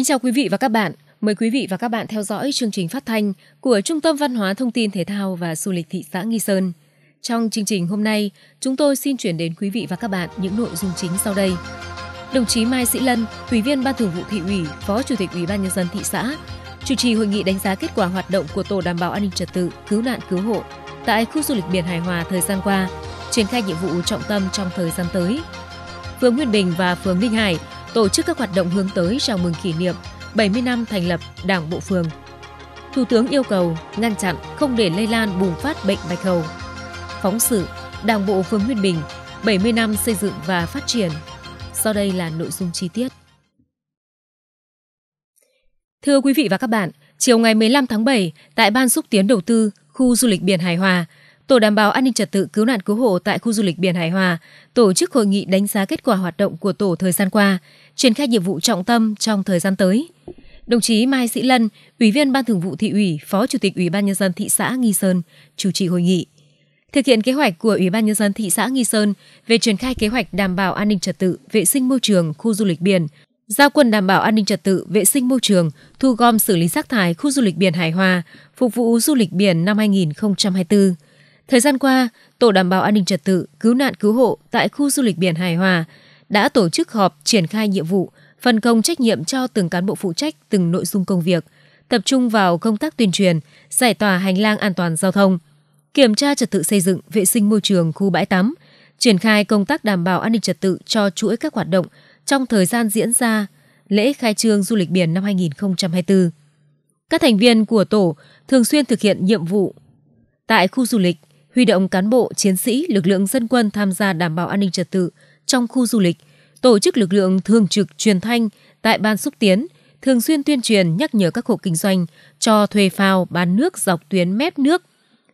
Kính chào quý vị và các bạn. Mời quý vị và các bạn theo dõi chương trình phát thanh của Trung tâm Văn hóa Thông tin Thể thao và Du lịch thị xã Nghi Sơn. Trong chương trình hôm nay, chúng tôi xin chuyển đến quý vị và các bạn những nội dung chính sau đây. Đồng chí Mai Sĩ Lân, Ủy viên Ban Thường vụ Thị ủy, Phó Chủ tịch Ủy ban nhân dân thị xã, chủ trì hội nghị đánh giá kết quả hoạt động của Tổ đảm bảo an ninh trật tự, cứu nạn cứu hộ tại khu du lịch biển Hải Hòa thời gian qua, triển khai nhiệm vụ trọng tâm trong thời gian tới. Phường Nguyên Bình và phường Ninh Hải tổ chức các hoạt động hướng tới chào mừng kỷ niệm 70 năm thành lập Đảng Bộ Phường. Thủ tướng yêu cầu ngăn chặn không để lây lan bùng phát bệnh bạch hầu. Phóng sự Đảng Bộ Phường Nguyên Bình 70 năm xây dựng và phát triển. Sau đây là nội dung chi tiết. Thưa quý vị và các bạn, chiều ngày 15 tháng 7, tại Ban xúc tiến đầu tư khu du lịch biển Hải Hòa, Tổ đảm bảo an ninh trật tự cứu nạn cứu hộ tại khu du lịch biển Hải Hòa tổ chức hội nghị đánh giá kết quả hoạt động của tổ thời gian qua, triển khai nhiệm vụ trọng tâm trong thời gian tới. Đồng chí Mai Sĩ Lân, Ủy viên Ban Thường vụ Thị ủy, Phó Chủ tịch Ủy ban nhân dân thị xã Nghi Sơn chủ trì hội nghị. Thực hiện kế hoạch của Ủy ban nhân dân thị xã Nghi Sơn về triển khai kế hoạch đảm bảo an ninh trật tự, vệ sinh môi trường khu du lịch biển, giao quân đảm bảo an ninh trật tự, vệ sinh môi trường, thu gom xử lý rác thải khu du lịch biển Hải Hòa, phục vụ du lịch biển năm 2024 Thời gian qua, Tổ đảm bảo an ninh trật tự, cứu nạn cứu hộ tại khu du lịch biển Hải Hòa đã tổ chức họp triển khai nhiệm vụ, phân công trách nhiệm cho từng cán bộ phụ trách từng nội dung công việc, tập trung vào công tác tuyên truyền, giải tỏa hành lang an toàn giao thông, kiểm tra trật tự xây dựng, vệ sinh môi trường khu bãi tắm, triển khai công tác đảm bảo an ninh trật tự cho chuỗi các hoạt động trong thời gian diễn ra lễ khai trương du lịch biển năm 2024. Các thành viên của tổ thường xuyên thực hiện nhiệm vụ tại khu du lịch huy động cán bộ, chiến sĩ, lực lượng dân quân tham gia đảm bảo an ninh trật tự trong khu du lịch, tổ chức lực lượng thường trực truyền thanh tại ban xúc tiến, thường xuyên tuyên truyền nhắc nhở các hộ kinh doanh cho thuê phao bán nước dọc tuyến mép nước,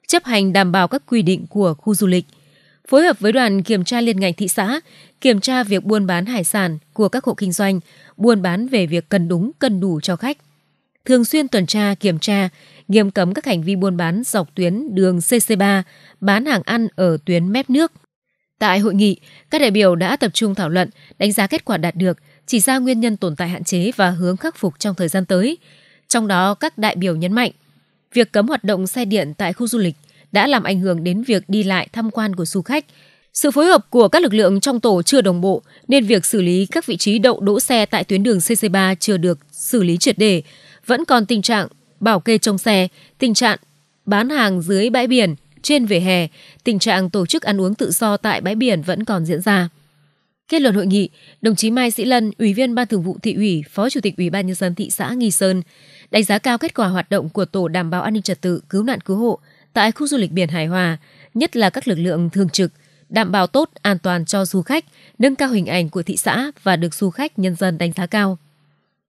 chấp hành đảm bảo các quy định của khu du lịch, phối hợp với đoàn kiểm tra liên ngành thị xã, kiểm tra việc buôn bán hải sản của các hộ kinh doanh, buôn bán về việc cần đúng, cần đủ cho khách. Thường xuyên tuần tra, kiểm tra, nghiêm cấm các hành vi buôn bán dọc tuyến đường CC3, bán hàng ăn ở tuyến mép nước. Tại hội nghị, các đại biểu đã tập trung thảo luận, đánh giá kết quả đạt được, chỉ ra nguyên nhân tồn tại hạn chế và hướng khắc phục trong thời gian tới. Trong đó, các đại biểu nhấn mạnh, việc cấm hoạt động xe điện tại khu du lịch đã làm ảnh hưởng đến việc đi lại tham quan của du khách. Sự phối hợp của các lực lượng trong tổ chưa đồng bộ nên việc xử lý các vị trí đậu đỗ xe tại tuyến đường CC3 chưa được xử lý triệt đề, vẫn còn tình trạng bảo kê trong xe, tình trạng bán hàng dưới bãi biển, trên vỉa hè, tình trạng tổ chức ăn uống tự do tại bãi biển vẫn còn diễn ra. Kết luận hội nghị, đồng chí Mai Sĩ Lân, Ủy viên Ban Thường vụ Thị ủy, Phó Chủ tịch Ủy ban nhân dân thị xã Nghi Sơn, đánh giá cao kết quả hoạt động của tổ đảm bảo an ninh trật tự, cứu nạn cứu hộ tại khu du lịch biển Hải Hòa, nhất là các lực lượng thường trực, đảm bảo tốt an toàn cho du khách, nâng cao hình ảnh của thị xã và được du khách nhân dân đánh giá cao.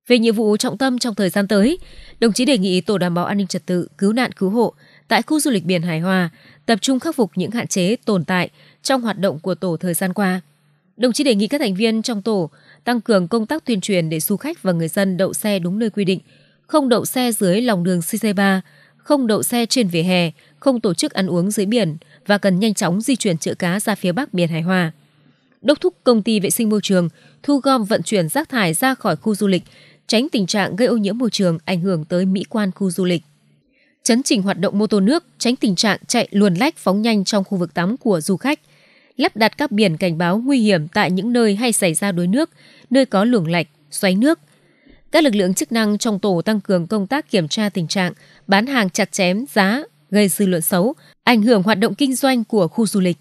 Về nhiệm vụ trọng tâm trong thời gian tới, đồng chí đề nghị Tổ đảm bảo an ninh trật tự, cứu nạn cứu hộ tại khu du lịch biển Hải Hòa tập trung khắc phục những hạn chế tồn tại trong hoạt động của tổ thời gian qua. Đồng chí đề nghị các thành viên trong tổ tăng cường công tác tuyên truyền để du khách và người dân đậu xe đúng nơi quy định, không đậu xe dưới lòng đường CC3, không đậu xe trên vỉa hè, không tổ chức ăn uống dưới biển và cần nhanh chóng di chuyển chợ cá ra phía bắc biển Hải Hòa. Đốc thúc công ty vệ sinh môi trường thu gom vận chuyển rác thải ra khỏi khu du lịch tránh tình trạng gây ô nhiễm môi trường ảnh hưởng tới mỹ quan khu du lịch. Chấn chỉnh hoạt động mô tô nước, tránh tình trạng chạy luồn lách phóng nhanh trong khu vực tắm của du khách. Lắp đặt các biển cảnh báo nguy hiểm tại những nơi hay xảy ra đuối nước, nơi có luồng lạch, xoáy nước. Các lực lượng chức năng trong tổ tăng cường công tác kiểm tra tình trạng bán hàng chặt chém giá, gây dư luận xấu, ảnh hưởng hoạt động kinh doanh của khu du lịch.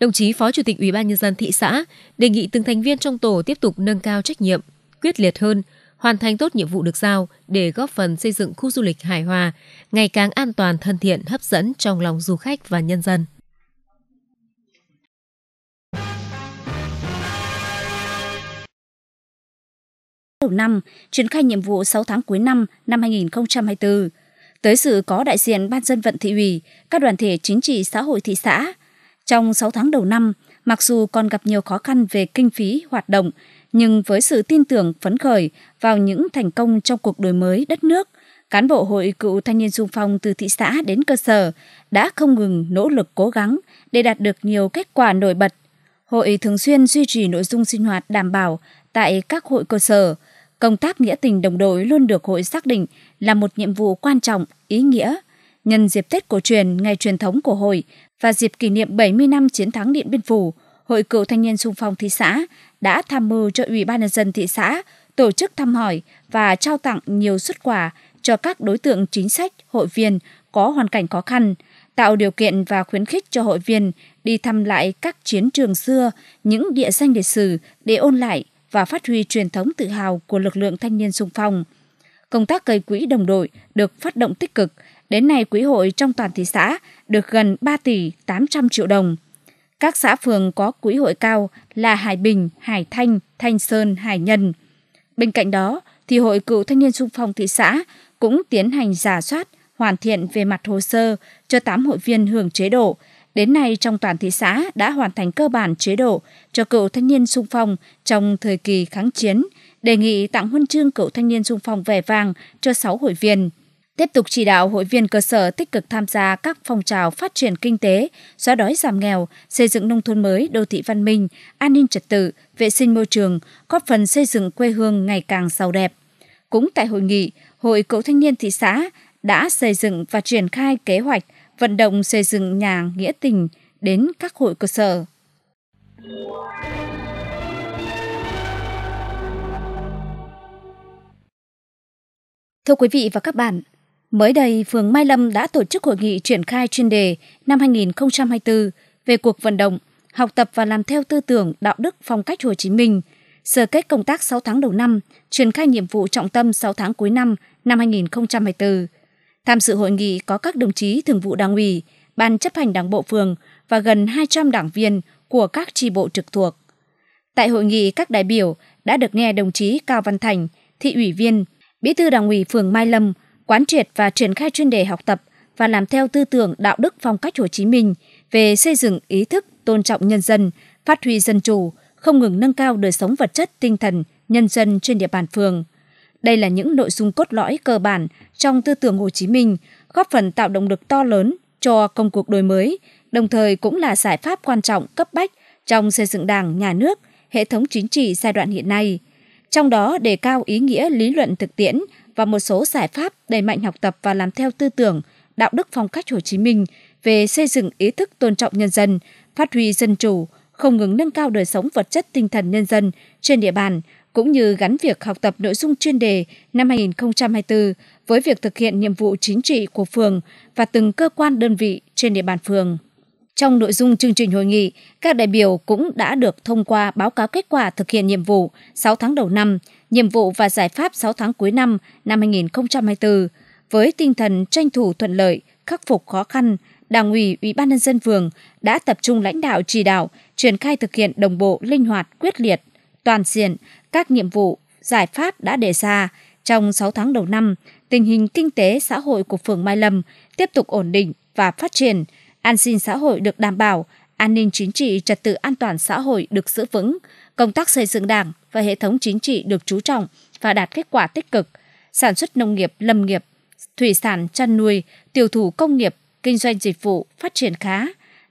Đồng chí Phó Chủ tịch Ủy ban nhân dân thị xã đề nghị từng thành viên trong tổ tiếp tục nâng cao trách nhiệm, quyết liệt hơn, hoàn thành tốt nhiệm vụ được giao để góp phần xây dựng khu du lịch hài hòa, ngày càng an toàn, thân thiện, hấp dẫn trong lòng du khách và nhân dân. đầu năm, triển khai nhiệm vụ 6 tháng cuối năm năm 2024. Tới sự có đại diện Ban dân vận thị ủy, các đoàn thể chính trị xã hội thị xã. Trong 6 tháng đầu năm, mặc dù còn gặp nhiều khó khăn về kinh phí hoạt động, nhưng với sự tin tưởng phấn khởi vào những thành công trong cuộc đổi mới đất nước, cán bộ Hội Cựu Thanh niên Sung phong từ thị xã đến cơ sở đã không ngừng nỗ lực cố gắng để đạt được nhiều kết quả nổi bật. Hội thường xuyên duy trì nội dung sinh hoạt đảm bảo tại các hội cơ sở. Công tác nghĩa tình đồng đội luôn được hội xác định là một nhiệm vụ quan trọng, ý nghĩa. Nhân dịp Tết cổ truyền, ngày truyền thống của hội và dịp kỷ niệm 70 năm chiến thắng Điện Biên Phủ, Hội Cựu Thanh niên xung phong thị xã đã tham mưu cho Ủy ban nhân dân thị xã tổ chức thăm hỏi và trao tặng nhiều xuất quà cho các đối tượng chính sách, hội viên có hoàn cảnh khó khăn, tạo điều kiện và khuyến khích cho hội viên đi thăm lại các chiến trường xưa, những địa danh lịch sử để ôn lại và phát huy truyền thống tự hào của lực lượng thanh niên xung phong. Công tác gây quỹ đồng đội được phát động tích cực, đến nay quỹ hội trong toàn thị xã được gần 3 tỷ 800 triệu đồng. Các xã phường có quỹ hội cao là Hải Bình, Hải Thanh, Thanh Sơn, Hải Nhân. Bên cạnh đó, thì Hội Cựu Thanh niên Xung phong thị xã cũng tiến hành giả soát, hoàn thiện về mặt hồ sơ cho 8 hội viên hưởng chế độ. Đến nay trong toàn thị xã đã hoàn thành cơ bản chế độ cho cựu thanh niên sung phong trong thời kỳ kháng chiến, đề nghị tặng huân chương cựu thanh niên sung phong vẻ vàng cho 6 hội viên tiếp tục chỉ đạo hội viên cơ sở tích cực tham gia các phong trào phát triển kinh tế, xóa đói giảm nghèo, xây dựng nông thôn mới, đô thị văn minh, an ninh trật tự, vệ sinh môi trường, góp phần xây dựng quê hương ngày càng giàu đẹp. Cũng tại hội nghị, Hội Cựu Thanh niên Thị xã đã xây dựng và triển khai kế hoạch vận động xây dựng nhà nghĩa tình đến các hội cơ sở. Thưa quý vị và các bạn, Mới đây, phường Mai Lâm đã tổ chức hội nghị triển khai chuyên đề năm 2024 về cuộc vận động, học tập và làm theo tư tưởng đạo đức phong cách Hồ Chí Minh, sơ kết công tác 6 tháng đầu năm, triển khai nhiệm vụ trọng tâm 6 tháng cuối năm năm 2024. Tham dự hội nghị có các đồng chí thường vụ đảng ủy, ban chấp hành đảng bộ phường và gần 200 đảng viên của các tri bộ trực thuộc. Tại hội nghị, các đại biểu đã được nghe đồng chí Cao Văn Thành, thị ủy viên, bí thư đảng ủy phường Mai Lâm quán triệt và triển khai chuyên đề học tập và làm theo tư tưởng đạo đức phong cách Hồ Chí Minh về xây dựng ý thức tôn trọng nhân dân, phát huy dân chủ, không ngừng nâng cao đời sống vật chất, tinh thần nhân dân trên địa bàn phường. Đây là những nội dung cốt lõi cơ bản trong tư tưởng Hồ Chí Minh, góp phần tạo động lực to lớn cho công cuộc đổi mới, đồng thời cũng là giải pháp quan trọng cấp bách trong xây dựng Đảng, nhà nước, hệ thống chính trị giai đoạn hiện nay. Trong đó đề cao ý nghĩa lý luận thực tiễn và một số giải pháp đẩy mạnh học tập và làm theo tư tưởng, đạo đức phong cách Hồ Chí Minh về xây dựng ý thức tôn trọng nhân dân, phát huy dân chủ, không ngừng nâng cao đời sống vật chất tinh thần nhân dân trên địa bàn, cũng như gắn việc học tập nội dung chuyên đề năm 2024 với việc thực hiện nhiệm vụ chính trị của phường và từng cơ quan đơn vị trên địa bàn phường. Trong nội dung chương trình hội nghị, các đại biểu cũng đã được thông qua báo cáo kết quả thực hiện nhiệm vụ 6 tháng đầu năm, nhiệm vụ và giải pháp 6 tháng cuối năm năm 2024 với tinh thần tranh thủ thuận lợi, khắc phục khó khăn, Đảng ủy, Ủy ban nhân dân phường đã tập trung lãnh đạo chỉ đạo, triển khai thực hiện đồng bộ, linh hoạt, quyết liệt, toàn diện các nhiệm vụ, giải pháp đã đề ra. Trong 6 tháng đầu năm, tình hình kinh tế xã hội của phường Mai Lâm tiếp tục ổn định và phát triển, an sinh xã hội được đảm bảo, an ninh chính trị, trật tự an toàn xã hội được giữ vững, công tác xây dựng đảng và hệ thống chính trị được chú trọng và đạt kết quả tích cực, sản xuất nông nghiệp, lâm nghiệp, thủy sản, chăn nuôi, tiêu thụ công nghiệp, kinh doanh dịch vụ phát triển khá.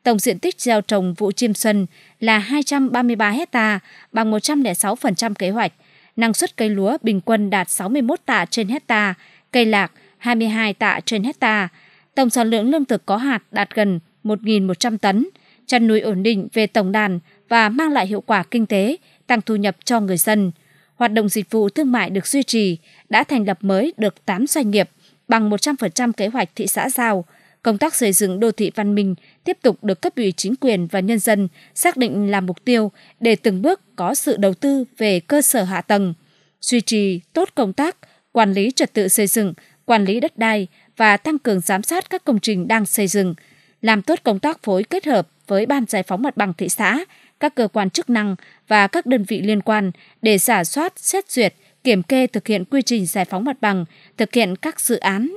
Tổng diện tích gieo trồng vụ chiêm xuân là 233 hecta bằng 106% kế hoạch. Năng suất cây lúa bình quân đạt 61 tạ trên hecta, cây lạc 22 tạ trên hecta. Tổng sản lượng lương thực có hạt đạt gần 1.100 tấn, chăn nuôi ổn định về tổng đàn và mang lại hiệu quả kinh tế, tăng thu nhập cho người dân. Hoạt động dịch vụ thương mại được duy trì, đã thành lập mới được 8 doanh nghiệp, bằng 100% kế hoạch thị xã giao. Công tác xây dựng đô thị văn minh tiếp tục được cấp ủy chính quyền và nhân dân xác định là mục tiêu để từng bước có sự đầu tư về cơ sở hạ tầng, duy trì tốt công tác quản lý trật tự xây dựng, quản lý đất đai và tăng cường giám sát các công trình đang xây dựng, làm tốt công tác phối kết hợp với ban giải phóng mặt bằng thị xã các cơ quan chức năng và các đơn vị liên quan để giả soát, xét duyệt, kiểm kê thực hiện quy trình giải phóng mặt bằng, thực hiện các dự án.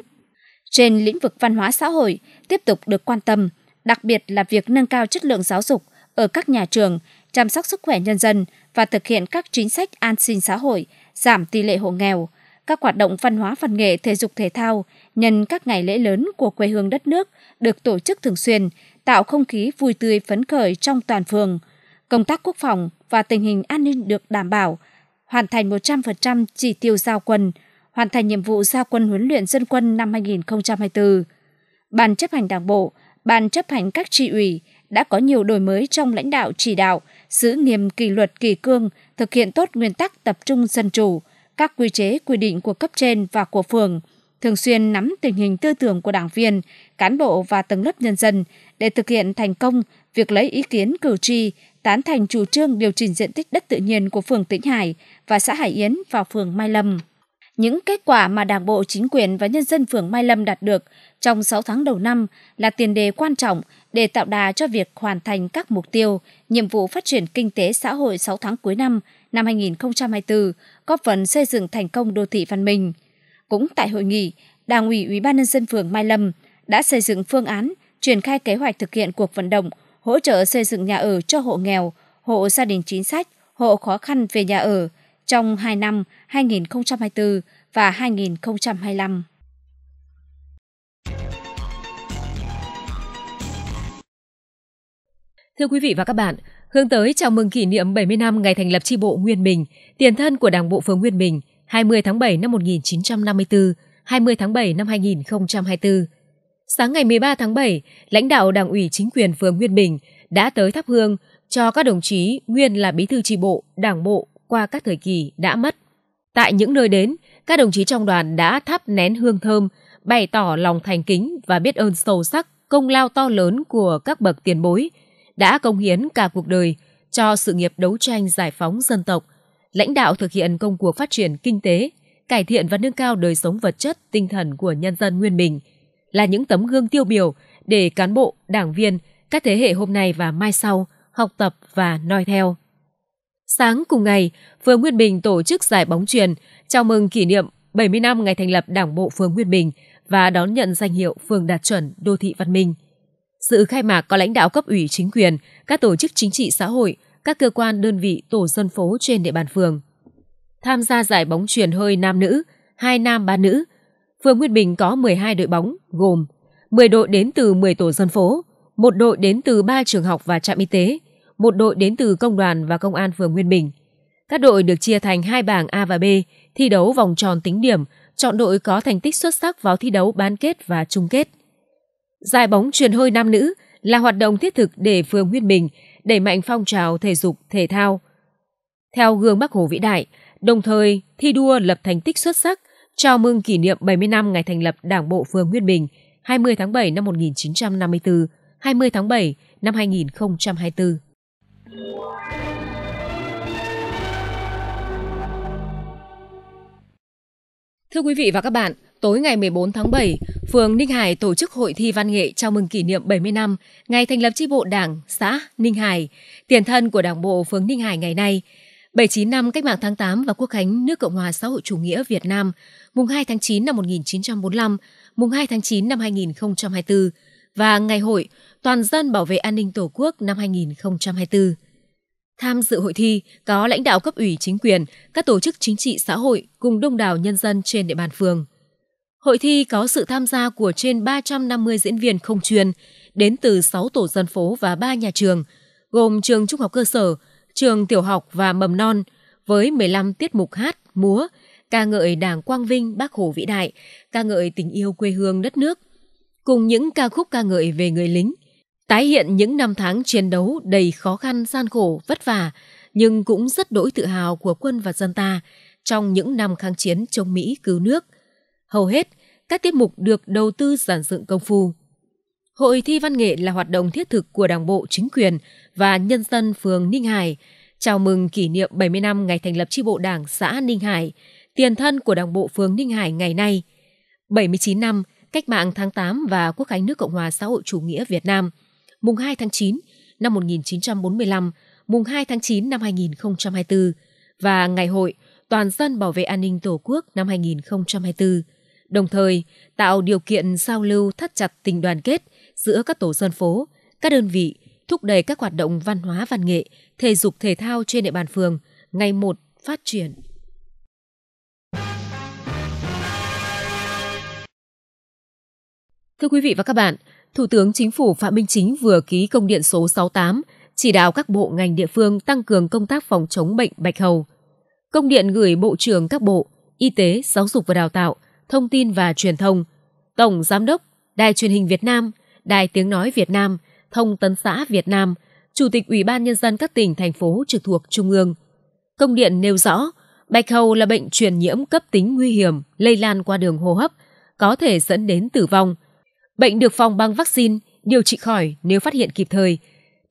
Trên lĩnh vực văn hóa xã hội tiếp tục được quan tâm, đặc biệt là việc nâng cao chất lượng giáo dục ở các nhà trường, chăm sóc sức khỏe nhân dân và thực hiện các chính sách an sinh xã hội, giảm tỷ lệ hộ nghèo, các hoạt động văn hóa văn nghệ thể dục thể thao nhân các ngày lễ lớn của quê hương đất nước được tổ chức thường xuyên, tạo không khí vui tươi phấn khởi trong toàn phường – công tác quốc phòng và tình hình an ninh được đảm bảo, hoàn thành 100% chỉ tiêu giao quân, hoàn thành nhiệm vụ giao quân huấn luyện dân quân năm 2024. Ban chấp hành Đảng bộ, Ban chấp hành các tri ủy đã có nhiều đổi mới trong lãnh đạo chỉ đạo, giữ nghiêm kỷ luật kỳ cương, thực hiện tốt nguyên tắc tập trung dân chủ, các quy chế quy định của cấp trên và của phường, thường xuyên nắm tình hình tư tưởng của đảng viên, cán bộ và tầng lớp nhân dân để thực hiện thành công việc lấy ý kiến cử tri, tán thành chủ trương điều chỉnh diện tích đất tự nhiên của phường Tĩnh Hải và xã Hải Yến vào phường Mai Lâm. Những kết quả mà Đảng bộ, chính quyền và nhân dân phường Mai Lâm đạt được trong 6 tháng đầu năm là tiền đề quan trọng để tạo đà cho việc hoàn thành các mục tiêu, nhiệm vụ phát triển kinh tế xã hội 6 tháng cuối năm năm 2024, góp phần xây dựng thành công đô thị văn minh. Cũng tại hội nghị, Đảng ủy Ủy ban nhân dân phường Mai Lâm đã xây dựng phương án triển khai kế hoạch thực hiện cuộc vận động hỗ trợ xây dựng nhà ở cho hộ nghèo, hộ gia đình chính sách, hộ khó khăn về nhà ở trong 2 năm 2024 và 2025. Thưa quý vị và các bạn, hướng tới chào mừng kỷ niệm 70 năm ngày thành lập tri bộ Nguyên Bình, tiền thân của Đảng bộ phường Nguyên Bình, 20 tháng 7 năm 1954, 20 tháng 7 năm 2024. Sáng ngày 13 tháng 7, lãnh đạo Đảng ủy chính quyền phường Nguyên Bình đã tới thắp hương cho các đồng chí nguyên là bí thư tri bộ, đảng bộ qua các thời kỳ đã mất. Tại những nơi đến, các đồng chí trong đoàn đã thắp nén hương thơm, bày tỏ lòng thành kính và biết ơn sâu sắc công lao to lớn của các bậc tiền bối đã công hiến cả cuộc đời cho sự nghiệp đấu tranh giải phóng dân tộc, lãnh đạo thực hiện công cuộc phát triển kinh tế, cải thiện và nâng cao đời sống vật chất, tinh thần của nhân dân Nguyên Bình – là những tấm gương tiêu biểu để cán bộ, đảng viên, các thế hệ hôm nay và mai sau học tập và noi theo. Sáng cùng ngày, phường Nguyên Bình tổ chức giải bóng truyền chào mừng kỷ niệm 70 năm ngày thành lập Đảng bộ phường Nguyên Bình và đón nhận danh hiệu phường đạt chuẩn đô thị văn minh. Sự khai mạc có lãnh đạo cấp ủy chính quyền, các tổ chức chính trị xã hội, các cơ quan đơn vị tổ dân phố trên địa bàn phường. Tham gia giải bóng truyền hơi nam nữ, hai nam ba nữ Phường Nguyên Bình có 12 đội bóng, gồm 10 đội đến từ 10 tổ dân phố, một đội đến từ 3 trường học và trạm y tế, một đội đến từ công đoàn và công an phường Nguyên Bình. Các đội được chia thành hai bảng A và B, thi đấu vòng tròn tính điểm, chọn đội có thành tích xuất sắc vào thi đấu bán kết và chung kết. Giải bóng truyền hơi nam nữ là hoạt động thiết thực để phường Nguyên Bình đẩy mạnh phong trào thể dục, thể thao. Theo gương Bắc Hồ vĩ đại, đồng thời thi đua lập thành tích xuất sắc chào mừng kỷ niệm 70 năm ngày thành lập Đảng bộ phường Nguyên Bình 20 tháng 7 năm 1954, 20 tháng 7 năm 2024. Thưa quý vị và các bạn, tối ngày 14 tháng 7, phường Ninh Hải tổ chức hội thi văn nghệ chào mừng kỷ niệm 70 năm ngày thành lập chi bộ Đảng xã Ninh Hải, tiền thân của Đảng bộ phường Ninh Hải ngày nay. 79 năm Cách mạng tháng 8 và Quốc khánh nước Cộng hòa xã hội chủ nghĩa Việt Nam, mùng 2 tháng 9 năm 1945, mùng 2 tháng 9 năm 2024 và Ngày hội Toàn dân bảo vệ an ninh Tổ quốc năm 2024. Tham dự hội thi có lãnh đạo cấp ủy chính quyền, các tổ chức chính trị xã hội cùng đông đảo nhân dân trên địa bàn phường. Hội thi có sự tham gia của trên 350 diễn viên không chuyên đến từ 6 tổ dân phố và 3 nhà trường, gồm trường trung học cơ sở, trường tiểu học và mầm non với 15 tiết mục hát, múa, ca ngợi Đảng Quang Vinh, Bác Hồ vĩ đại, ca ngợi tình yêu quê hương đất nước, cùng những ca khúc ca ngợi về người lính, tái hiện những năm tháng chiến đấu đầy khó khăn, gian khổ, vất vả, nhưng cũng rất đỗi tự hào của quân và dân ta trong những năm kháng chiến chống Mỹ cứu nước. Hầu hết, các tiết mục được đầu tư giản dựng công phu. Hội thi văn nghệ là hoạt động thiết thực của Đảng bộ, chính quyền và nhân dân phường Ninh Hải chào mừng kỷ niệm 70 năm ngày thành lập chi bộ Đảng xã Ninh Hải, tiền thân của Đảng bộ phường Ninh Hải ngày nay. 79 năm Cách mạng tháng 8 và Quốc khánh nước Cộng hòa xã hội chủ nghĩa Việt Nam, mùng 2 tháng 9 năm 1945, mùng 2 tháng 9 năm 2024 và Ngày hội Toàn dân bảo vệ an ninh Tổ quốc năm 2024, đồng thời tạo điều kiện giao lưu thắt chặt tình đoàn kết, giữa các tổ dân phố, các đơn vị, thúc đẩy các hoạt động văn hóa văn nghệ, thể dục thể thao trên địa bàn phường ngày một phát triển. Thưa quý vị và các bạn, Thủ tướng Chính phủ Phạm Minh Chính vừa ký công điện số 68 chỉ đạo các bộ ngành địa phương tăng cường công tác phòng chống bệnh bạch hầu. Công điện gửi Bộ trưởng các bộ Y tế, Giáo dục và Đào tạo, Thông tin và Truyền thông, Tổng Giám đốc Đài truyền hình Việt Nam – Đài Tiếng Nói Việt Nam, Thông tấn xã Việt Nam, Chủ tịch Ủy ban Nhân dân các tỉnh, thành phố trực thuộc Trung ương. Công điện nêu rõ, bạch hầu là bệnh truyền nhiễm cấp tính nguy hiểm, lây lan qua đường hô hấp, có thể dẫn đến tử vong. Bệnh được phòng bằng vaccine, điều trị khỏi nếu phát hiện kịp thời.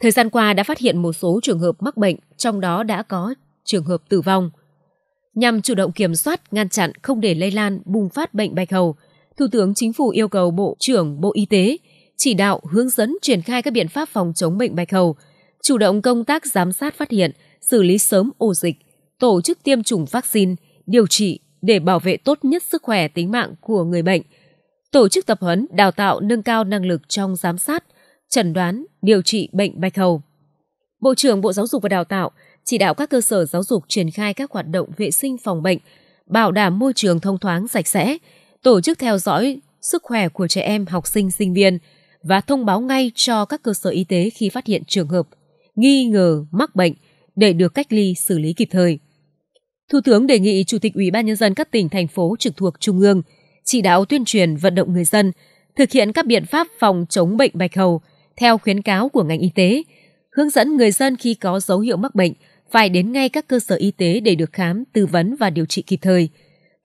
Thời gian qua đã phát hiện một số trường hợp mắc bệnh, trong đó đã có trường hợp tử vong. Nhằm chủ động kiểm soát, ngăn chặn không để lây lan, bùng phát bệnh bạch hầu, Thủ tướng Chính phủ yêu cầu Bộ trưởng Bộ Y tế – chỉ đạo, hướng dẫn triển khai các biện pháp phòng chống bệnh bạch hầu, chủ động công tác giám sát phát hiện, xử lý sớm ổ dịch, tổ chức tiêm chủng vaccine, điều trị để bảo vệ tốt nhất sức khỏe tính mạng của người bệnh, tổ chức tập huấn đào tạo nâng cao năng lực trong giám sát, chẩn đoán, điều trị bệnh bạch hầu. Bộ trưởng Bộ Giáo dục và Đào tạo chỉ đạo các cơ sở giáo dục triển khai các hoạt động vệ sinh phòng bệnh, bảo đảm môi trường thông thoáng sạch sẽ, tổ chức theo dõi sức khỏe của trẻ em, học sinh, sinh viên – và thông báo ngay cho các cơ sở y tế khi phát hiện trường hợp nghi ngờ mắc bệnh để được cách ly xử lý kịp thời. Thủ tướng đề nghị Chủ tịch Ủy ban nhân dân các tỉnh thành phố trực thuộc trung ương chỉ đạo tuyên truyền vận động người dân thực hiện các biện pháp phòng chống bệnh bạch hầu theo khuyến cáo của ngành y tế, hướng dẫn người dân khi có dấu hiệu mắc bệnh phải đến ngay các cơ sở y tế để được khám, tư vấn và điều trị kịp thời,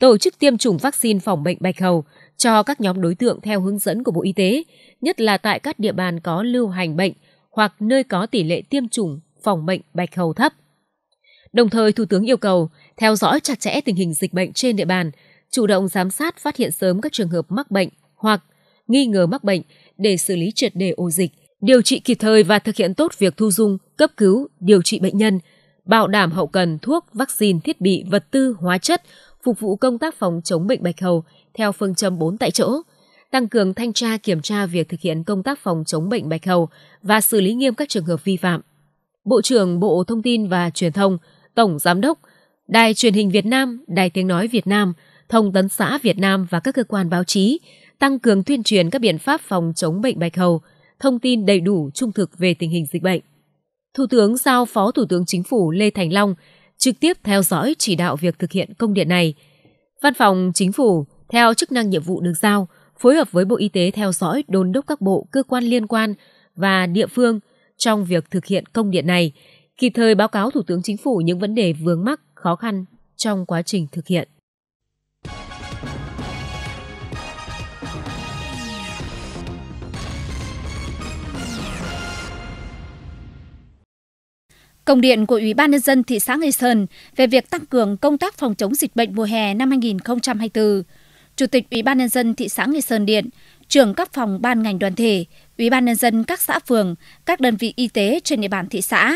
tổ chức tiêm chủng vaccine phòng bệnh bạch hầu cho các nhóm đối tượng theo hướng dẫn của Bộ Y tế, nhất là tại các địa bàn có lưu hành bệnh hoặc nơi có tỷ lệ tiêm chủng phòng bệnh bạch hầu thấp. Đồng thời, Thủ tướng yêu cầu theo dõi chặt chẽ tình hình dịch bệnh trên địa bàn, chủ động giám sát phát hiện sớm các trường hợp mắc bệnh hoặc nghi ngờ mắc bệnh để xử lý triệt đề ổ dịch, điều trị kịp thời và thực hiện tốt việc thu dung, cấp cứu, điều trị bệnh nhân, bảo đảm hậu cần thuốc, vaccine, thiết bị, vật tư, hóa chất, phục vụ công tác phòng chống bệnh bạch hầu theo phương châm 4 tại chỗ, tăng cường thanh tra kiểm tra việc thực hiện công tác phòng chống bệnh bạch hầu và xử lý nghiêm các trường hợp vi phạm. Bộ trưởng Bộ Thông tin và Truyền thông, Tổng Giám đốc, Đài truyền hình Việt Nam, Đài tiếng nói Việt Nam, Thông tấn xã Việt Nam và các cơ quan báo chí tăng cường tuyên truyền các biện pháp phòng chống bệnh bạch hầu, thông tin đầy đủ trung thực về tình hình dịch bệnh. Thủ tướng giao Phó Thủ tướng Chính phủ Lê Thành Long trực tiếp theo dõi chỉ đạo việc thực hiện công điện này. Văn phòng Chính phủ, theo chức năng nhiệm vụ được giao, phối hợp với Bộ Y tế theo dõi đôn đốc các bộ, cơ quan liên quan và địa phương trong việc thực hiện công điện này, kịp thời báo cáo Thủ tướng Chính phủ những vấn đề vướng mắc, khó khăn trong quá trình thực hiện. Công điện của Ủy ban nhân dân thị xã Nghi Sơn về việc tăng cường công tác phòng chống dịch bệnh mùa hè năm 2024. Chủ tịch Ủy ban nhân dân thị xã Nghi Sơn điện, trưởng các phòng ban ngành đoàn thể, Ủy ban nhân dân các xã phường, các đơn vị y tế trên địa bàn thị xã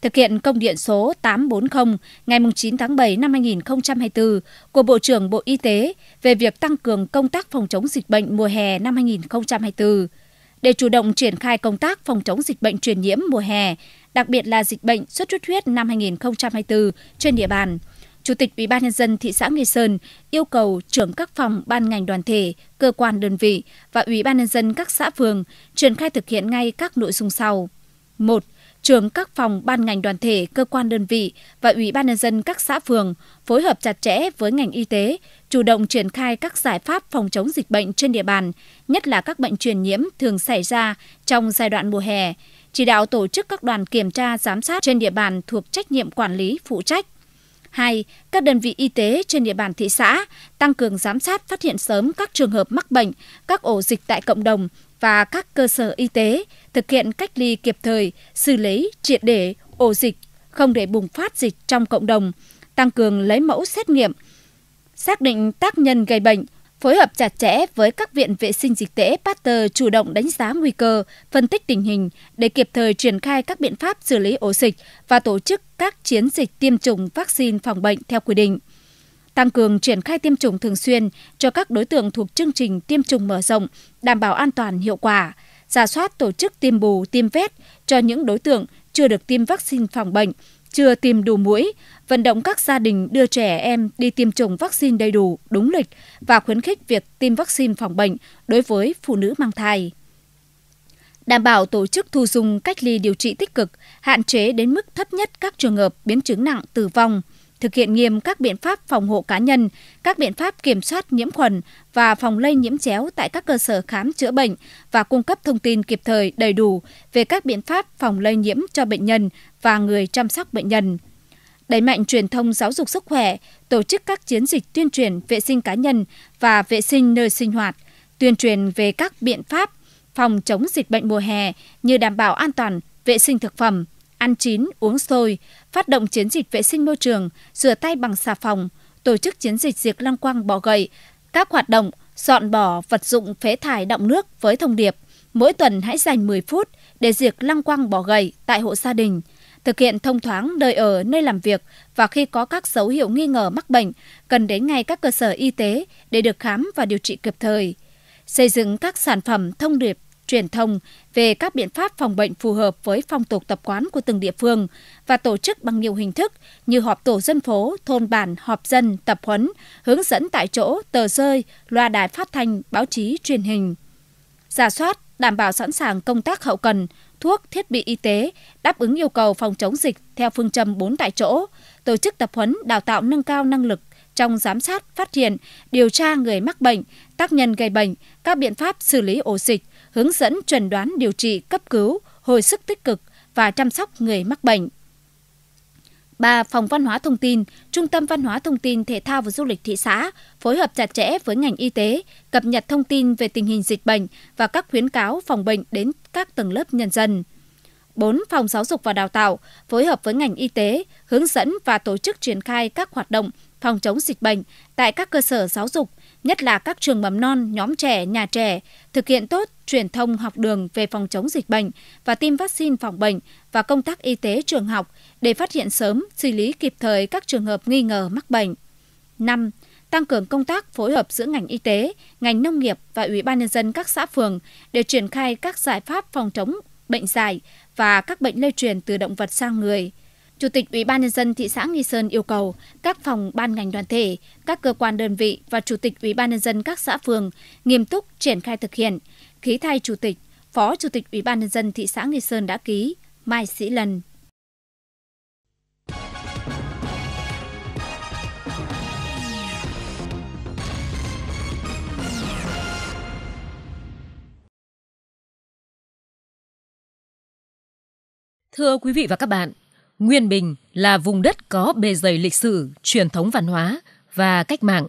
thực hiện công điện số 840 ngày 9 tháng 7 năm 2024 của Bộ trưởng Bộ Y tế về việc tăng cường công tác phòng chống dịch bệnh mùa hè năm 2024. Để chủ động triển khai công tác phòng chống dịch bệnh truyền nhiễm mùa hè đặc biệt là dịch bệnh xuất xuất huyết năm 2024 trên địa bàn. Chủ tịch Ủy ban nhân dân thị xã Nghi Sơn yêu cầu trưởng các phòng ban ngành đoàn thể, cơ quan đơn vị và Ủy ban nhân dân các xã phường triển khai thực hiện ngay các nội dung sau. 1. Trưởng các phòng ban ngành đoàn thể, cơ quan đơn vị và Ủy ban nhân dân các xã phường phối hợp chặt chẽ với ngành y tế, chủ động triển khai các giải pháp phòng chống dịch bệnh trên địa bàn, nhất là các bệnh truyền nhiễm thường xảy ra trong giai đoạn mùa hè, chỉ đạo tổ chức các đoàn kiểm tra giám sát trên địa bàn thuộc trách nhiệm quản lý phụ trách. 2. Các đơn vị y tế trên địa bàn thị xã tăng cường giám sát phát hiện sớm các trường hợp mắc bệnh, các ổ dịch tại cộng đồng và các cơ sở y tế thực hiện cách ly kịp thời, xử lý triệt để ổ dịch, không để bùng phát dịch trong cộng đồng, tăng cường lấy mẫu xét nghiệm, xác định tác nhân gây bệnh, phối hợp chặt chẽ với các viện vệ sinh dịch tễ Pasteur chủ động đánh giá nguy cơ, phân tích tình hình để kịp thời triển khai các biện pháp xử lý ổ dịch và tổ chức các chiến dịch tiêm chủng vaccine phòng bệnh theo quy định. Tăng cường triển khai tiêm chủng thường xuyên cho các đối tượng thuộc chương trình tiêm chủng mở rộng, đảm bảo an toàn hiệu quả, giả soát tổ chức tiêm bù, tiêm vét cho những đối tượng chưa được tiêm vaccine phòng bệnh, chưa tiêm đủ mũi vận động các gia đình đưa trẻ em đi tiêm chủng vaccine đầy đủ, đúng lịch và khuyến khích việc tiêm vaccine phòng bệnh đối với phụ nữ mang thai. Đảm bảo tổ chức thu dung cách ly điều trị tích cực, hạn chế đến mức thấp nhất các trường hợp biến chứng nặng tử vong, thực hiện nghiêm các biện pháp phòng hộ cá nhân, các biện pháp kiểm soát nhiễm khuẩn và phòng lây nhiễm chéo tại các cơ sở khám chữa bệnh và cung cấp thông tin kịp thời đầy đủ về các biện pháp phòng lây nhiễm cho bệnh nhân và người chăm sóc bệnh nhân đẩy mạnh truyền thông giáo dục sức khỏe, tổ chức các chiến dịch tuyên truyền vệ sinh cá nhân và vệ sinh nơi sinh hoạt, tuyên truyền về các biện pháp phòng chống dịch bệnh mùa hè như đảm bảo an toàn vệ sinh thực phẩm, ăn chín, uống sôi, phát động chiến dịch vệ sinh môi trường, rửa tay bằng xà phòng, tổ chức chiến dịch diệt lăng quăng bỏ gậy, các hoạt động dọn bỏ vật dụng phế thải động nước với thông điệp mỗi tuần hãy dành 10 phút để diệt lăng quăng bỏ gậy tại hộ gia đình – thực hiện thông thoáng nơi ở, nơi làm việc và khi có các dấu hiệu nghi ngờ mắc bệnh, cần đến ngay các cơ sở y tế để được khám và điều trị kịp thời. Xây dựng các sản phẩm thông điệp truyền thông về các biện pháp phòng bệnh phù hợp với phong tục tập quán của từng địa phương và tổ chức bằng nhiều hình thức như họp tổ dân phố, thôn bản, họp dân, tập huấn, hướng dẫn tại chỗ, tờ rơi, loa đài phát thanh, báo chí, truyền hình. Giả soát, đảm bảo sẵn sàng công tác hậu cần, thuốc, thiết bị y tế, đáp ứng yêu cầu phòng chống dịch theo phương châm 4 tại chỗ, tổ chức tập huấn đào tạo nâng cao năng lực trong giám sát, phát hiện, điều tra người mắc bệnh, tác nhân gây bệnh, các biện pháp xử lý ổ dịch, hướng dẫn chuẩn đoán điều trị cấp cứu, hồi sức tích cực và chăm sóc người mắc bệnh. 3. Phòng Văn hóa Thông tin, Trung tâm Văn hóa Thông tin Thể thao và Du lịch thị xã phối hợp chặt chẽ với ngành y tế, cập nhật thông tin về tình hình dịch bệnh và các khuyến cáo phòng bệnh đến các tầng lớp nhân dân. 4. Phòng Giáo dục và Đào tạo phối hợp với ngành y tế, hướng dẫn và tổ chức triển khai các hoạt động phòng chống dịch bệnh tại các cơ sở giáo dục, nhất là các trường mầm non, nhóm trẻ, nhà trẻ, thực hiện tốt truyền thông học đường về phòng chống dịch bệnh và tiêm vaccine phòng bệnh và công tác y tế trường học để phát hiện sớm, xử lý kịp thời các trường hợp nghi ngờ mắc bệnh. 5 tăng cường công tác phối hợp giữa ngành y tế, ngành nông nghiệp và Ủy ban nhân dân các xã phường để triển khai các giải pháp phòng chống bệnh dại và các bệnh lây truyền từ động vật sang người. Chủ tịch Ủy ban nhân dân thị xã Nghi Sơn yêu cầu các phòng ban ngành đoàn thể, các cơ quan đơn vị và chủ tịch Ủy ban nhân dân các xã phường nghiêm túc triển khai thực hiện. Ký thay chủ tịch, Phó Chủ tịch Ủy ban nhân dân thị xã Nghi Sơn đã ký Mai Sĩ Lần. Thưa quý vị và các bạn, Nguyên Bình là vùng đất có bề dày lịch sử, truyền thống văn hóa và cách mạng.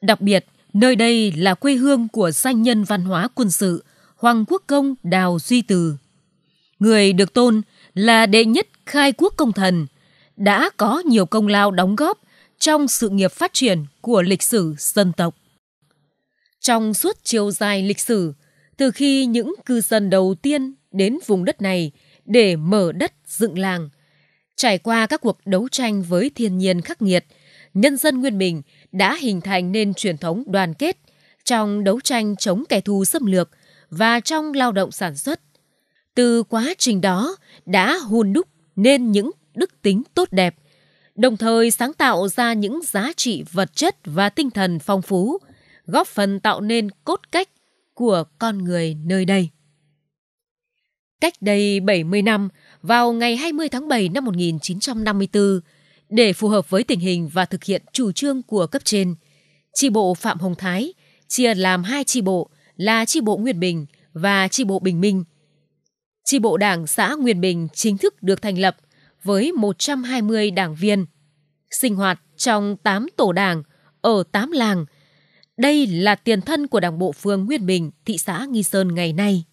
Đặc biệt, nơi đây là quê hương của danh nhân văn hóa quân sự Hoàng Quốc Công Đào Duy Từ. Người được tôn là đệ nhất khai quốc công thần, đã có nhiều công lao đóng góp trong sự nghiệp phát triển của lịch sử dân tộc. Trong suốt chiều dài lịch sử, từ khi những cư dân đầu tiên đến vùng đất này để mở đất dựng làng, Trải qua các cuộc đấu tranh với thiên nhiên khắc nghiệt, nhân dân Nguyên Bình đã hình thành nên truyền thống đoàn kết trong đấu tranh chống kẻ thù xâm lược và trong lao động sản xuất. Từ quá trình đó đã hôn đúc nên những đức tính tốt đẹp, đồng thời sáng tạo ra những giá trị vật chất và tinh thần phong phú, góp phần tạo nên cốt cách của con người nơi đây. Cách đây 70 năm, vào ngày 20 tháng 7 năm 1954 để phù hợp với tình hình và thực hiện chủ trương của cấp trên. Chi bộ Phạm Hồng Thái chia làm hai chi bộ là chi bộ Nguyên Bình và chi bộ Bình Minh. Chi bộ Đảng xã Nguyên Bình chính thức được thành lập với 120 đảng viên, sinh hoạt trong 8 tổ đảng ở 8 làng. Đây là tiền thân của Đảng bộ phường Nguyên Bình, thị xã Nghi Sơn ngày nay.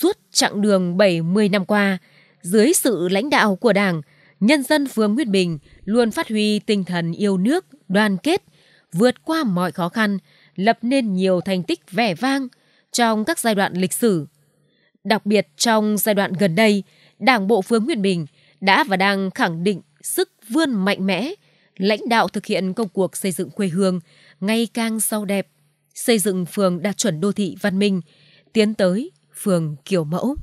Suốt chặng đường 70 năm qua, dưới sự lãnh đạo của Đảng, nhân dân phường Nguyên Bình luôn phát huy tinh thần yêu nước, đoàn kết, vượt qua mọi khó khăn, lập nên nhiều thành tích vẻ vang trong các giai đoạn lịch sử. Đặc biệt trong giai đoạn gần đây, Đảng bộ phường Nguyên Bình đã và đang khẳng định sức vươn mạnh mẽ, lãnh đạo thực hiện công cuộc xây dựng quê hương ngày càng sâu đẹp, xây dựng phường đạt chuẩn đô thị văn minh, tiến tới phường kiểu mẫu.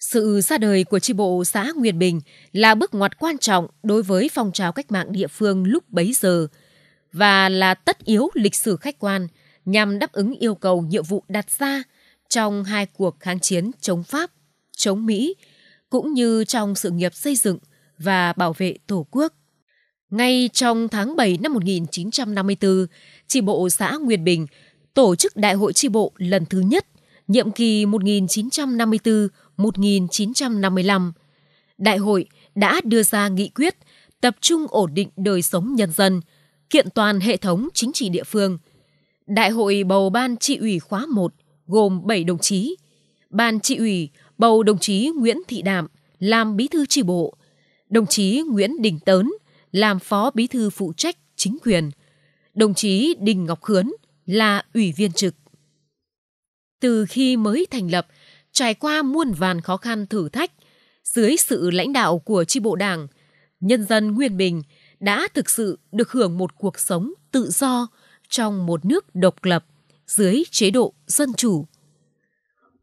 Sự ra đời của tri bộ xã Nguyên Bình là bước ngoặt quan trọng đối với phong trào cách mạng địa phương lúc bấy giờ và là tất yếu lịch sử khách quan nhằm đáp ứng yêu cầu nhiệm vụ đặt ra trong hai cuộc kháng chiến chống Pháp, chống Mỹ cũng như trong sự nghiệp xây dựng và bảo vệ Tổ quốc. Ngay trong tháng 7 năm 1954, tri bộ xã Nguyên Bình tổ chức đại hội tri bộ lần thứ nhất – nhiệm kỳ 1954-1955, Đại hội đã đưa ra nghị quyết tập trung ổn định đời sống nhân dân, kiện toàn hệ thống chính trị địa phương. Đại hội bầu ban trị ủy khóa 1 gồm 7 đồng chí. Ban trị ủy bầu đồng chí Nguyễn Thị Đạm làm bí thư tri bộ, đồng chí Nguyễn Đình Tớn làm phó bí thư phụ trách chính quyền, đồng chí Đình Ngọc Khướn là ủy viên trực từ khi mới thành lập, trải qua muôn vàn khó khăn thử thách, dưới sự lãnh đạo của tri bộ đảng, nhân dân Nguyên Bình đã thực sự được hưởng một cuộc sống tự do trong một nước độc lập dưới chế độ dân chủ.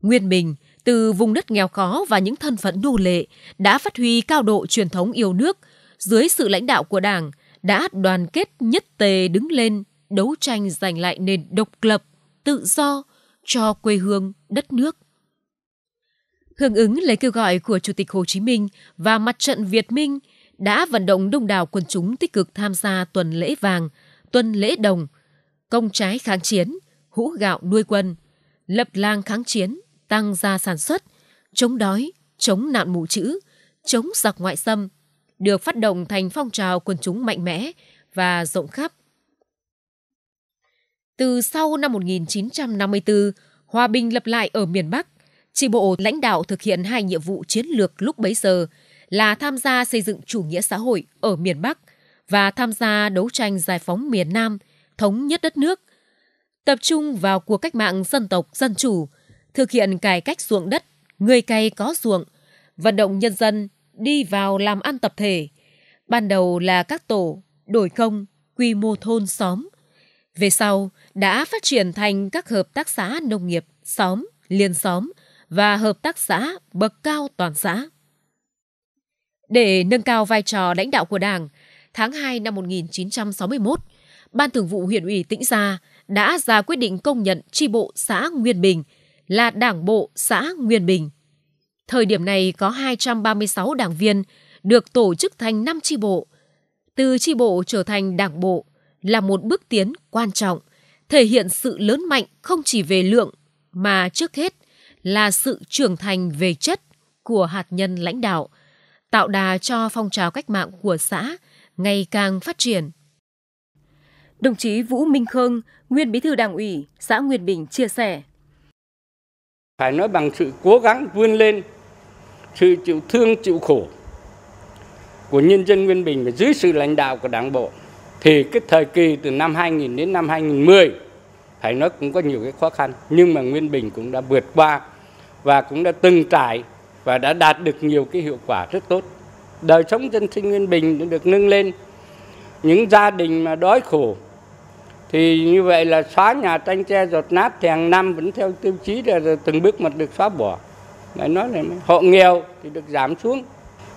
Nguyên Bình từ vùng đất nghèo khó và những thân phận nô lệ đã phát huy cao độ truyền thống yêu nước dưới sự lãnh đạo của Đảng đã đoàn kết nhất tề đứng lên đấu tranh giành lại nền độc lập, tự do cho quê hương, đất nước. Hưởng ứng lời kêu gọi của Chủ tịch Hồ Chí Minh và Mặt trận Việt Minh đã vận động đông đảo quần chúng tích cực tham gia tuần lễ vàng, tuần lễ đồng, công trái kháng chiến, hũ gạo nuôi quân, lập làng kháng chiến, tăng gia sản xuất, chống đói, chống nạn mù chữ, chống giặc ngoại xâm, được phát động thành phong trào quần chúng mạnh mẽ và rộng khắp từ sau năm 1954, hòa bình lập lại ở miền Bắc, tri bộ lãnh đạo thực hiện hai nhiệm vụ chiến lược lúc bấy giờ là tham gia xây dựng chủ nghĩa xã hội ở miền Bắc và tham gia đấu tranh giải phóng miền Nam, thống nhất đất nước. Tập trung vào cuộc cách mạng dân tộc dân chủ, thực hiện cải cách ruộng đất, người cày có ruộng, vận động nhân dân đi vào làm ăn tập thể. Ban đầu là các tổ, đổi công, quy mô thôn xóm – về sau, đã phát triển thành các hợp tác xã nông nghiệp, xóm, liên xóm và hợp tác xã bậc cao toàn xã. Để nâng cao vai trò lãnh đạo của Đảng, tháng 2 năm 1961, Ban Thường vụ huyện ủy Tĩnh Gia đã ra quyết định công nhận tri bộ xã Nguyên Bình là Đảng bộ xã Nguyên Bình. Thời điểm này có 236 đảng viên được tổ chức thành 5 tri bộ. Từ tri bộ trở thành đảng bộ là một bước tiến quan trọng, thể hiện sự lớn mạnh không chỉ về lượng mà trước hết là sự trưởng thành về chất của hạt nhân lãnh đạo, tạo đà cho phong trào cách mạng của xã ngày càng phát triển. Đồng chí Vũ Minh Khương, nguyên bí thư đảng ủy xã Nguyên Bình chia sẻ. Phải nói bằng sự cố gắng vươn lên, sự chịu thương chịu khổ của nhân dân Nguyên Bình và dưới sự lãnh đạo của đảng bộ thì cái thời kỳ từ năm 2000 đến năm 2010 phải nói cũng có nhiều cái khó khăn nhưng mà Nguyên Bình cũng đã vượt qua và cũng đã từng trải và đã đạt được nhiều cái hiệu quả rất tốt. Đời sống dân sinh Nguyên Bình được nâng lên. Những gia đình mà đói khổ thì như vậy là xóa nhà tranh tre giọt nát thì hàng năm vẫn theo tiêu chí là từng bước mà được xóa bỏ. Lại nói là hộ nghèo thì được giảm xuống.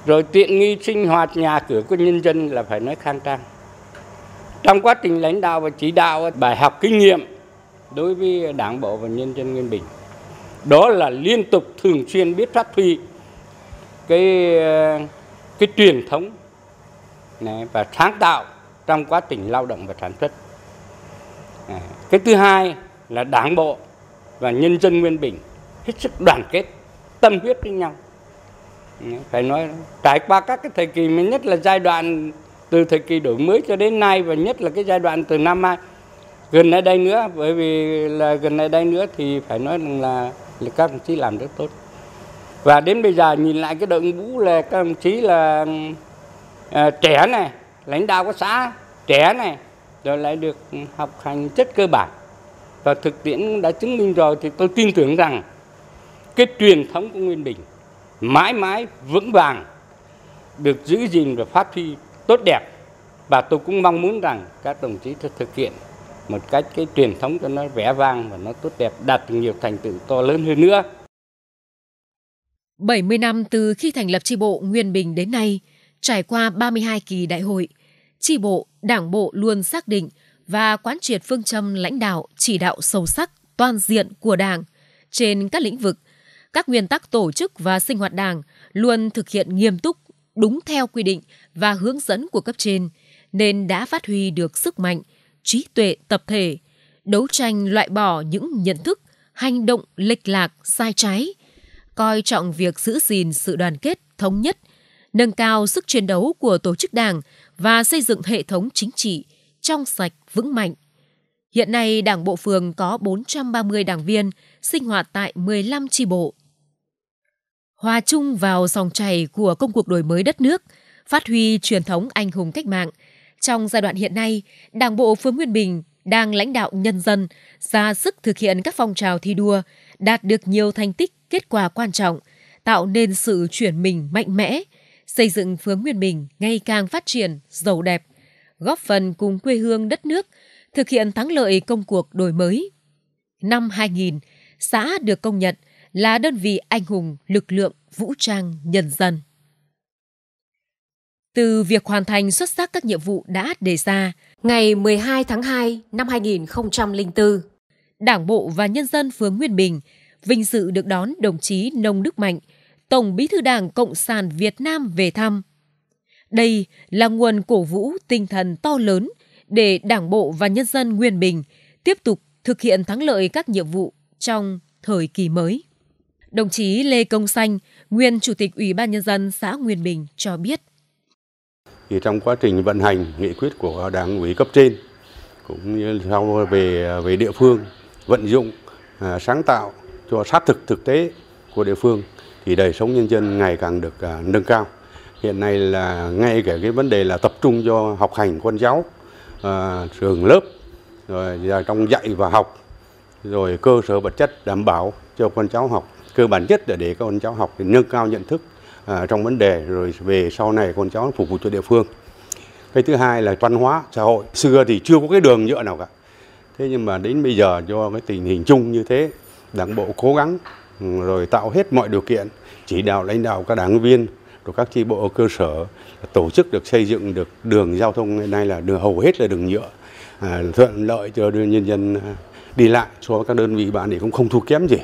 Rồi tiện nghi sinh hoạt nhà cửa của nhân dân là phải nói khang trang. Trong quá trình lãnh đạo và chỉ đạo bài học kinh nghiệm đối với đảng bộ và nhân dân Nguyên Bình đó là liên tục thường xuyên biết phát huy cái cái truyền thống này, và sáng tạo trong quá trình lao động và sản xuất. À, cái thứ hai là đảng bộ và nhân dân Nguyên Bình hết sức đoàn kết, tâm huyết với nhau. Phải nói trải qua các cái thời kỳ mới nhất là giai đoạn từ thời kỳ đổi mới cho đến nay và nhất là cái giai đoạn từ năm mai gần lại đây nữa bởi vì là gần lại đây nữa thì phải nói rằng là, là các đồng chí làm rất tốt và đến bây giờ nhìn lại cái đội ngũ là các đồng chí là à, trẻ này lãnh đạo của xã trẻ này rồi lại được học hành chất cơ bản và thực tiễn đã chứng minh rồi thì tôi tin tưởng rằng cái truyền thống của Nguyên Bình mãi mãi vững vàng được giữ gìn và phát huy tốt đẹp và tôi cũng mong muốn rằng các đồng chí thực hiện một cách cái truyền thống cho nó vẻ vang và nó tốt đẹp đạt được nhiều thành tựu to lớn hơn nữa. 70 năm từ khi thành lập chi bộ Nguyên Bình đến nay, trải qua 32 kỳ đại hội, chi bộ, đảng bộ luôn xác định và quán triệt phương châm lãnh đạo chỉ đạo sâu sắc, toàn diện của Đảng trên các lĩnh vực, các nguyên tắc tổ chức và sinh hoạt Đảng luôn thực hiện nghiêm túc đúng theo quy định và hướng dẫn của cấp trên, nên đã phát huy được sức mạnh, trí tuệ tập thể, đấu tranh loại bỏ những nhận thức, hành động lệch lạc, sai trái, coi trọng việc giữ gìn sự đoàn kết, thống nhất, nâng cao sức chiến đấu của tổ chức đảng và xây dựng hệ thống chính trị trong sạch, vững mạnh. Hiện nay, Đảng Bộ Phường có 430 đảng viên, sinh hoạt tại 15 chi bộ hòa chung vào dòng chảy của công cuộc đổi mới đất nước, phát huy truyền thống anh hùng cách mạng. Trong giai đoạn hiện nay, Đảng bộ Phướng Nguyên Bình đang lãnh đạo nhân dân ra sức thực hiện các phong trào thi đua, đạt được nhiều thành tích, kết quả quan trọng, tạo nên sự chuyển mình mạnh mẽ, xây dựng Phướng Nguyên Bình ngày càng phát triển, giàu đẹp, góp phần cùng quê hương đất nước thực hiện thắng lợi công cuộc đổi mới. Năm 2000, xã được công nhận – là đơn vị anh hùng lực lượng vũ trang nhân dân. Từ việc hoàn thành xuất sắc các nhiệm vụ đã đề ra, ngày 12 tháng 2 năm 2004, Đảng bộ và nhân dân phường Nguyên Bình vinh dự được đón đồng chí Nông Đức Mạnh, Tổng Bí thư Đảng Cộng sản Việt Nam về thăm. Đây là nguồn cổ vũ tinh thần to lớn để Đảng bộ và nhân dân Nguyên Bình tiếp tục thực hiện thắng lợi các nhiệm vụ trong thời kỳ mới. Đồng chí Lê Công Xanh, nguyên Chủ tịch Ủy ban Nhân dân xã Nguyên Bình cho biết. Thì trong quá trình vận hành nghị quyết của Đảng ủy cấp trên cũng như sau về về địa phương vận dụng à, sáng tạo cho sát thực thực tế của địa phương thì đời sống nhân dân ngày càng được à, nâng cao. Hiện nay là ngay cả cái vấn đề là tập trung cho học hành con giáo, à, trường lớp, rồi trong dạy và học, rồi cơ sở vật chất đảm bảo cho con cháu học cơ bản nhất để để các con cháu học để nâng cao nhận thức à, trong vấn đề rồi về sau này con cháu phục vụ cho địa phương cái thứ hai là văn hóa xã hội xưa thì chưa có cái đường nhựa nào cả thế nhưng mà đến bây giờ do cái tình hình chung như thế đảng bộ cố gắng ừ, rồi tạo hết mọi điều kiện chỉ đạo lãnh đạo các đảng viên của các chi bộ cơ sở tổ chức được xây dựng được đường giao thông hiện nay là đường hầu hết là đường nhựa à, thuận lợi cho đưa nhân dân à, đi lại cho các đơn vị bạn thì cũng không thua kém gì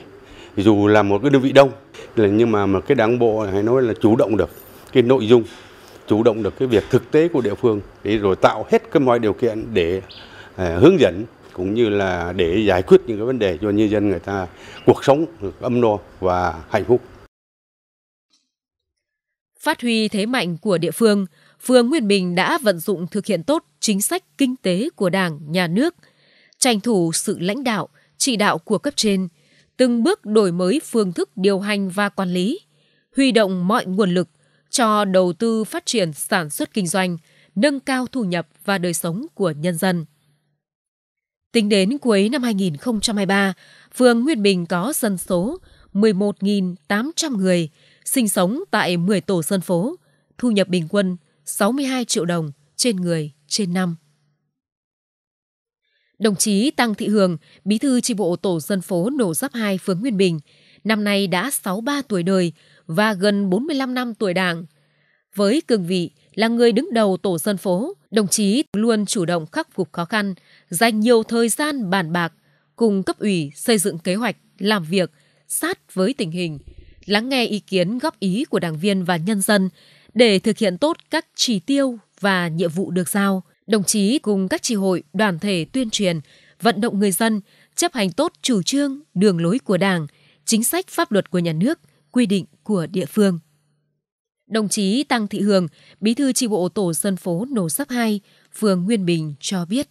dù là một cái đơn vị đông nhưng mà mà cái đảng bộ hay nói là chủ động được cái nội dung chủ động được cái việc thực tế của địa phương để rồi tạo hết cái mọi điều kiện để à, hướng dẫn cũng như là để giải quyết những cái vấn đề cho nhân dân người ta cuộc sống được âm no và hạnh phúc. Phát huy thế mạnh của địa phương, phường Nguyên Bình đã vận dụng thực hiện tốt chính sách kinh tế của Đảng, nhà nước, tranh thủ sự lãnh đạo, chỉ đạo của cấp trên từng bước đổi mới phương thức điều hành và quản lý, huy động mọi nguồn lực cho đầu tư phát triển sản xuất kinh doanh, nâng cao thu nhập và đời sống của nhân dân. Tính đến cuối năm 2023, phường Nguyên Bình có dân số 11.800 người, sinh sống tại 10 tổ dân phố, thu nhập bình quân 62 triệu đồng trên người trên năm. Đồng chí Tăng Thị Hường, bí thư tri bộ tổ dân phố Nổ Giáp 2 phường Nguyên Bình, năm nay đã 63 tuổi đời và gần 45 năm tuổi đảng. Với cương vị là người đứng đầu tổ dân phố, đồng chí luôn chủ động khắc phục khó khăn, dành nhiều thời gian bàn bạc, cùng cấp ủy xây dựng kế hoạch, làm việc sát với tình hình, lắng nghe ý kiến góp ý của đảng viên và nhân dân để thực hiện tốt các chỉ tiêu và nhiệm vụ được giao. Đồng chí cùng các tri hội, đoàn thể tuyên truyền, vận động người dân chấp hành tốt chủ trương, đường lối của Đảng, chính sách pháp luật của nhà nước, quy định của địa phương. Đồng chí Tăng Thị Hường, bí thư tri bộ tổ dân phố Nổ Sắp 2, phường Nguyên Bình cho biết.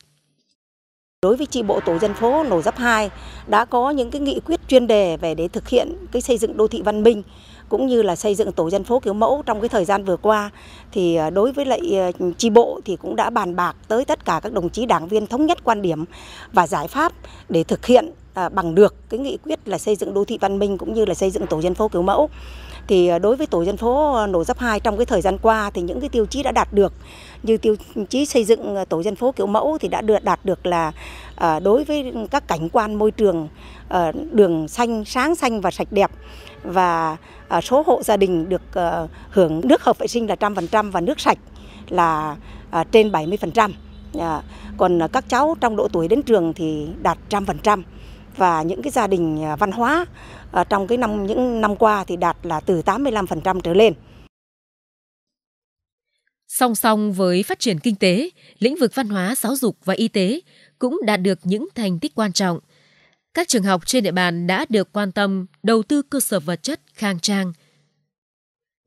Đối với tri bộ tổ dân phố Nổ Giáp 2 đã có những cái nghị quyết chuyên đề về để thực hiện cái xây dựng đô thị văn minh cũng như là xây dựng tổ dân phố kiểu mẫu trong cái thời gian vừa qua thì à, đối với lại à, chi bộ thì cũng đã bàn bạc tới tất cả các đồng chí đảng viên thống nhất quan điểm và giải pháp để thực hiện à, bằng được cái nghị quyết là xây dựng đô thị văn minh cũng như là xây dựng tổ dân phố kiểu mẫu. Thì đối với tổ dân phố Nổ Giáp 2 trong cái thời gian qua thì những cái tiêu chí đã đạt được như tiêu chí xây dựng tổ dân phố kiểu mẫu thì đã được đạt được là đối với các cảnh quan môi trường đường xanh sáng xanh và sạch đẹp và ờ, số hộ gia đình được ờ, hưởng nước hợp vệ sinh là trăm phần trăm và nước sạch là ờ, trên 70%. Dạ. Còn các cháu trong độ tuổi đến trường thì đạt trăm phần trăm và những cái gia đình văn hóa trong cái năm những năm qua thì đạt là từ 85% trở lên. Song song với phát triển kinh tế, lĩnh vực văn hóa, giáo dục và y tế cũng đạt được những thành tích quan trọng các trường học trên địa bàn đã được quan tâm đầu tư cơ sở vật chất khang trang,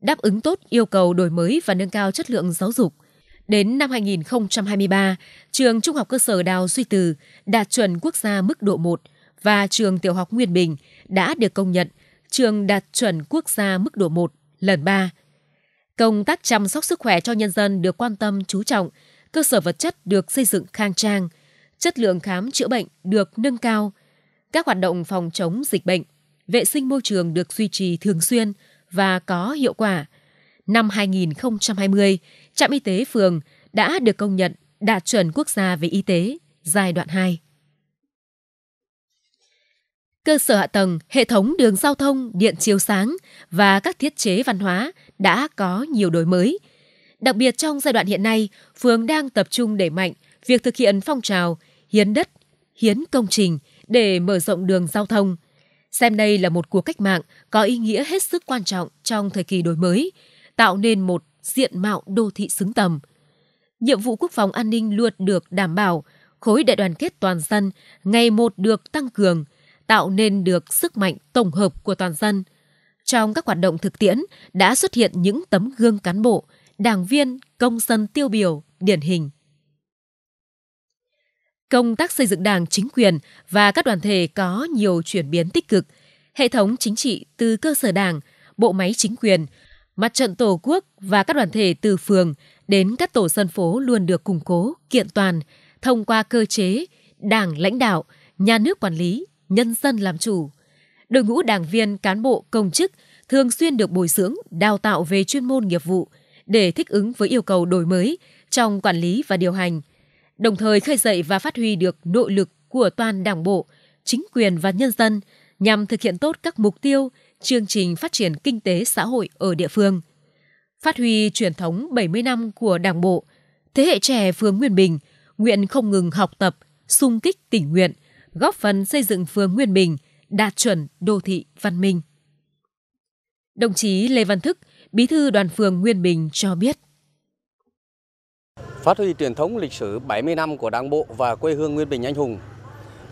đáp ứng tốt yêu cầu đổi mới và nâng cao chất lượng giáo dục. Đến năm 2023, trường Trung học cơ sở Đào Duy Từ đạt chuẩn quốc gia mức độ 1 và trường Tiểu học Nguyên Bình đã được công nhận trường đạt chuẩn quốc gia mức độ 1 lần 3. Công tác chăm sóc sức khỏe cho nhân dân được quan tâm chú trọng, cơ sở vật chất được xây dựng khang trang, chất lượng khám chữa bệnh được nâng cao, các hoạt động phòng chống dịch bệnh, vệ sinh môi trường được duy trì thường xuyên và có hiệu quả. Năm 2020, trạm y tế phường đã được công nhận đạt chuẩn quốc gia về y tế giai đoạn 2. Cơ sở hạ tầng, hệ thống đường giao thông, điện chiếu sáng và các thiết chế văn hóa đã có nhiều đổi mới. Đặc biệt trong giai đoạn hiện nay, phường đang tập trung đẩy mạnh việc thực hiện phong trào hiến đất, hiến công trình – để mở rộng đường giao thông. Xem đây là một cuộc cách mạng có ý nghĩa hết sức quan trọng trong thời kỳ đổi mới, tạo nên một diện mạo đô thị xứng tầm. Nhiệm vụ quốc phòng an ninh luôn được đảm bảo, khối đại đoàn kết toàn dân ngày một được tăng cường, tạo nên được sức mạnh tổng hợp của toàn dân. Trong các hoạt động thực tiễn đã xuất hiện những tấm gương cán bộ, đảng viên, công dân tiêu biểu, điển hình công tác xây dựng đảng, chính quyền và các đoàn thể có nhiều chuyển biến tích cực. Hệ thống chính trị từ cơ sở đảng, bộ máy chính quyền, mặt trận tổ quốc và các đoàn thể từ phường đến các tổ dân phố luôn được củng cố, kiện toàn thông qua cơ chế đảng lãnh đạo, nhà nước quản lý, nhân dân làm chủ. Đội ngũ đảng viên, cán bộ, công chức thường xuyên được bồi dưỡng, đào tạo về chuyên môn nghiệp vụ để thích ứng với yêu cầu đổi mới trong quản lý và điều hành, đồng thời khơi dậy và phát huy được nội lực của toàn đảng bộ, chính quyền và nhân dân nhằm thực hiện tốt các mục tiêu, chương trình phát triển kinh tế xã hội ở địa phương. Phát huy truyền thống 70 năm của Đảng bộ, thế hệ trẻ phường Nguyên Bình nguyện không ngừng học tập, sung kích tình nguyện, góp phần xây dựng phường Nguyên Bình đạt chuẩn đô thị văn minh. Đồng chí Lê Văn Thức, Bí thư đoàn phường Nguyên Bình cho biết phát huy truyền thống lịch sử 70 năm của Đảng bộ và quê hương Nguyên Bình anh hùng.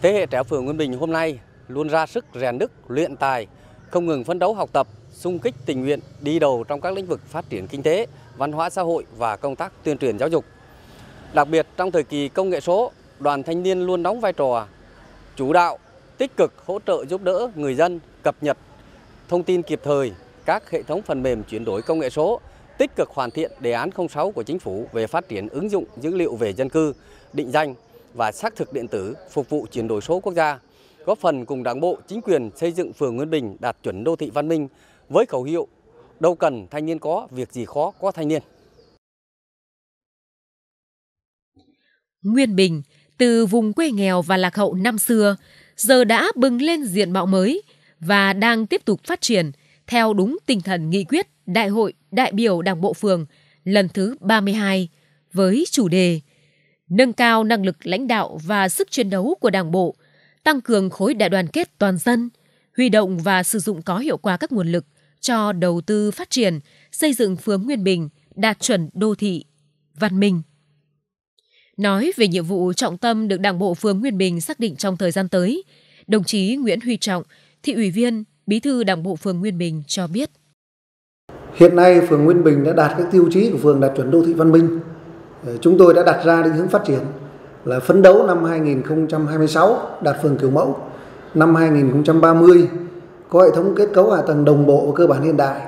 Thế hệ trẻ phường Nguyên Bình hôm nay luôn ra sức rèn đức, luyện tài, không ngừng phấn đấu học tập, sung kích tình nguyện, đi đầu trong các lĩnh vực phát triển kinh tế, văn hóa xã hội và công tác tuyên truyền giáo dục. Đặc biệt trong thời kỳ công nghệ số, đoàn thanh niên luôn đóng vai trò chủ đạo, tích cực hỗ trợ giúp đỡ người dân cập nhật thông tin kịp thời các hệ thống phần mềm chuyển đổi công nghệ số tích cực hoàn thiện đề án 06 của chính phủ về phát triển ứng dụng dữ liệu về dân cư, định danh và xác thực điện tử phục vụ chuyển đổi số quốc gia, góp phần cùng Đảng bộ, chính quyền xây dựng phường Nguyên Bình đạt chuẩn đô thị văn minh với khẩu hiệu đâu cần thanh niên có, việc gì khó có thanh niên. Nguyên Bình từ vùng quê nghèo và lạc hậu năm xưa giờ đã bừng lên diện mạo mới và đang tiếp tục phát triển – theo đúng tinh thần nghị quyết Đại hội đại biểu Đảng bộ phường lần thứ 32 với chủ đề Nâng cao năng lực lãnh đạo và sức chiến đấu của Đảng bộ, tăng cường khối đại đoàn kết toàn dân, huy động và sử dụng có hiệu quả các nguồn lực cho đầu tư phát triển, xây dựng phường Nguyên Bình đạt chuẩn đô thị văn minh. Nói về nhiệm vụ trọng tâm được Đảng bộ phường Nguyên Bình xác định trong thời gian tới, đồng chí Nguyễn Huy Trọng, thị ủy viên Bí thư Đảng bộ phường Nguyên Bình cho biết. Hiện nay phường Nguyên Bình đã đạt các tiêu chí của phường đạt chuẩn đô thị văn minh. Ờ, chúng tôi đã đặt ra định hướng phát triển là phấn đấu năm 2026 đạt phường kiểu mẫu, năm 2030 có hệ thống kết cấu hạ tầng đồng bộ và cơ bản hiện đại,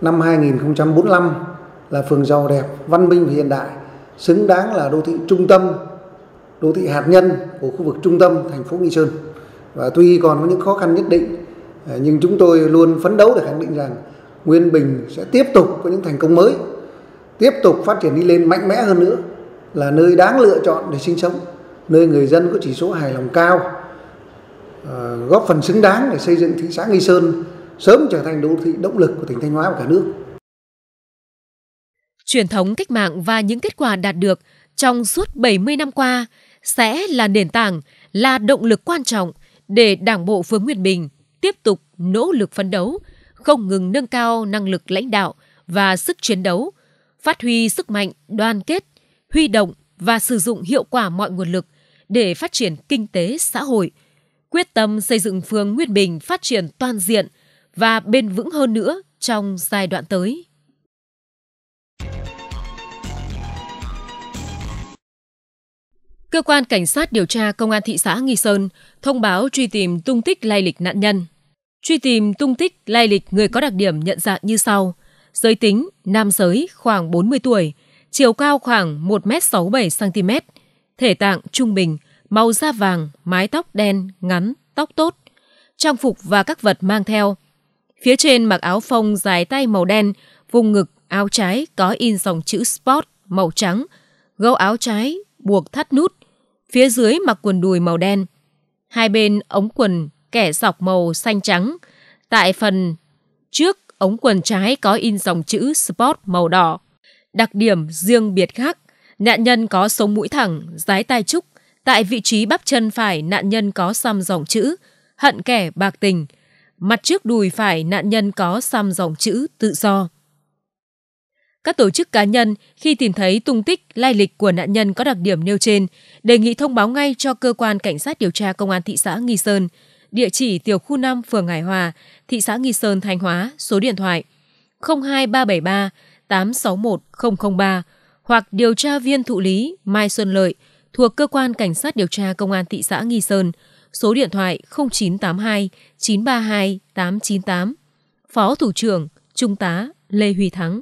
năm 2045 là phường giàu đẹp, văn minh và hiện đại, xứng đáng là đô thị trung tâm, đô thị hạt nhân của khu vực trung tâm thành phố Nghi Sơn. Và tuy còn có những khó khăn nhất định Ờ, nhưng chúng tôi luôn phấn đấu để khẳng định rằng Nguyên Bình sẽ tiếp tục có những thành công mới, tiếp tục phát triển đi lên mạnh mẽ hơn nữa, là nơi đáng lựa chọn để sinh sống, nơi người dân có chỉ số hài lòng cao, ờ, góp phần xứng đáng để xây dựng thị xã Nghi Sơn sớm trở thành đô thị động lực của tỉnh Thanh Hóa và cả nước. Truyền thống cách mạng và những kết quả đạt được trong suốt 70 năm qua sẽ là nền tảng, là động lực quan trọng để Đảng bộ phường Nguyên Bình – tiếp tục nỗ lực phấn đấu, không ngừng nâng cao năng lực lãnh đạo và sức chiến đấu, phát huy sức mạnh, đoàn kết, huy động và sử dụng hiệu quả mọi nguồn lực để phát triển kinh tế xã hội, quyết tâm xây dựng phường Nguyên Bình phát triển toàn diện và bền vững hơn nữa trong giai đoạn tới. Cơ quan Cảnh sát điều tra Công an thị xã Nghi Sơn thông báo truy tìm tung tích lai lịch nạn nhân truy tìm tung tích lai lịch người có đặc điểm nhận dạng như sau. Giới tính, nam giới, khoảng 40 tuổi, chiều cao khoảng 1m67cm, thể tạng trung bình, màu da vàng, mái tóc đen, ngắn, tóc tốt, trang phục và các vật mang theo. Phía trên mặc áo phông dài tay màu đen, vùng ngực, áo trái có in dòng chữ Sport màu trắng, gấu áo trái, buộc thắt nút. Phía dưới mặc quần đùi màu đen. Hai bên ống quần kẻ sọc màu xanh trắng. Tại phần trước ống quần trái có in dòng chữ Sport màu đỏ. Đặc điểm riêng biệt khác, nạn nhân có sống mũi thẳng, dái tai trúc. Tại vị trí bắp chân phải nạn nhân có xăm dòng chữ hận kẻ bạc tình. Mặt trước đùi phải nạn nhân có xăm dòng chữ tự do. Các tổ chức cá nhân khi tìm thấy tung tích, lai lịch của nạn nhân có đặc điểm nêu trên, đề nghị thông báo ngay cho cơ quan cảnh sát điều tra công an thị xã Nghi Sơn địa chỉ tiểu khu 5 phường Hải Hòa, thị xã Nghi Sơn, Thanh Hóa, số điện thoại 02373 861 003 hoặc điều tra viên thụ lý Mai Xuân Lợi thuộc Cơ quan Cảnh sát điều tra Công an thị xã Nghi Sơn, số điện thoại 0982 932 898. Phó Thủ trưởng Trung tá Lê Huy Thắng.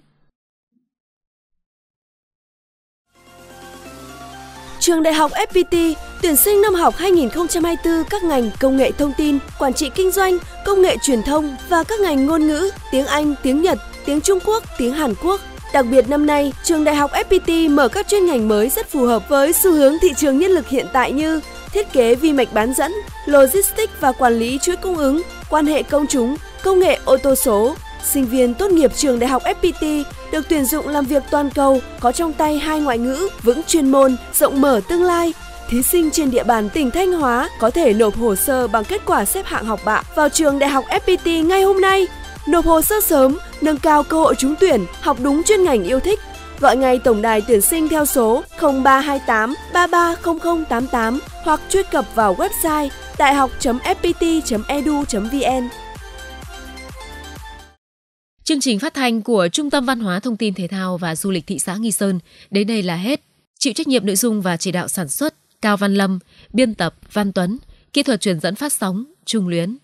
Trường Đại học FPT Tuyển sinh năm học 2024 các ngành công nghệ thông tin, quản trị kinh doanh, công nghệ truyền thông và các ngành ngôn ngữ tiếng Anh, tiếng Nhật, tiếng Trung Quốc, tiếng Hàn Quốc. Đặc biệt năm nay, trường đại học FPT mở các chuyên ngành mới rất phù hợp với xu hướng thị trường nhân lực hiện tại như thiết kế vi mạch bán dẫn, logistics và quản lý chuỗi cung ứng, quan hệ công chúng, công nghệ ô tô số. Sinh viên tốt nghiệp trường đại học FPT được tuyển dụng làm việc toàn cầu, có trong tay hai ngoại ngữ, vững chuyên môn, rộng mở tương lai thí sinh trên địa bàn tỉnh Thanh Hóa có thể nộp hồ sơ bằng kết quả xếp hạng học bạ vào trường Đại học FPT ngay hôm nay. Nộp hồ sơ sớm, nâng cao cơ hội trúng tuyển, học đúng chuyên ngành yêu thích. Gọi ngay tổng đài tuyển sinh theo số 0328 330088 hoặc truy cập vào website đại học.fpt.edu.vn. Chương trình phát thanh của Trung tâm Văn hóa Thông tin Thể thao và Du lịch thị xã Nghi Sơn đến đây là hết. Chịu trách nhiệm nội dung và chỉ đạo sản xuất Cao Văn Lâm, biên tập Văn Tuấn, kỹ thuật truyền dẫn phát sóng Trung Luyến.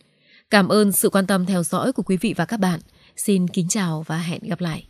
Cảm ơn sự quan tâm theo dõi của quý vị và các bạn. Xin kính chào và hẹn gặp lại.